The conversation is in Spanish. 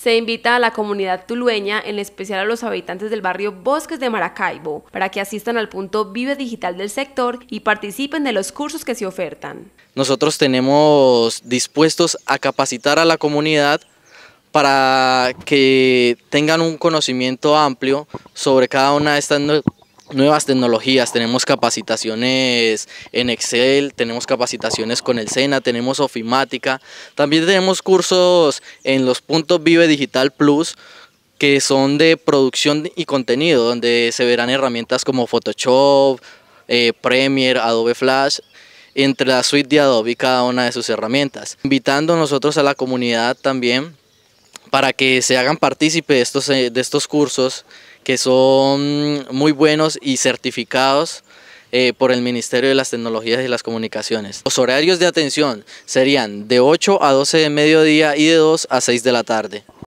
se invita a la comunidad tulueña, en especial a los habitantes del barrio Bosques de Maracaibo, para que asistan al punto Vive Digital del sector y participen de los cursos que se ofertan. Nosotros tenemos dispuestos a capacitar a la comunidad para que tengan un conocimiento amplio sobre cada una de estas nuevas tecnologías, tenemos capacitaciones en Excel, tenemos capacitaciones con el SENA, tenemos ofimática, también tenemos cursos en los puntos Vive Digital Plus que son de producción y contenido, donde se verán herramientas como Photoshop, eh, Premiere, Adobe Flash, entre la suite de Adobe y cada una de sus herramientas. Invitando nosotros a la comunidad también para que se hagan partícipe de estos, eh, de estos cursos que son muy buenos y certificados eh, por el Ministerio de las Tecnologías y las Comunicaciones. Los horarios de atención serían de 8 a 12 de mediodía y de 2 a 6 de la tarde.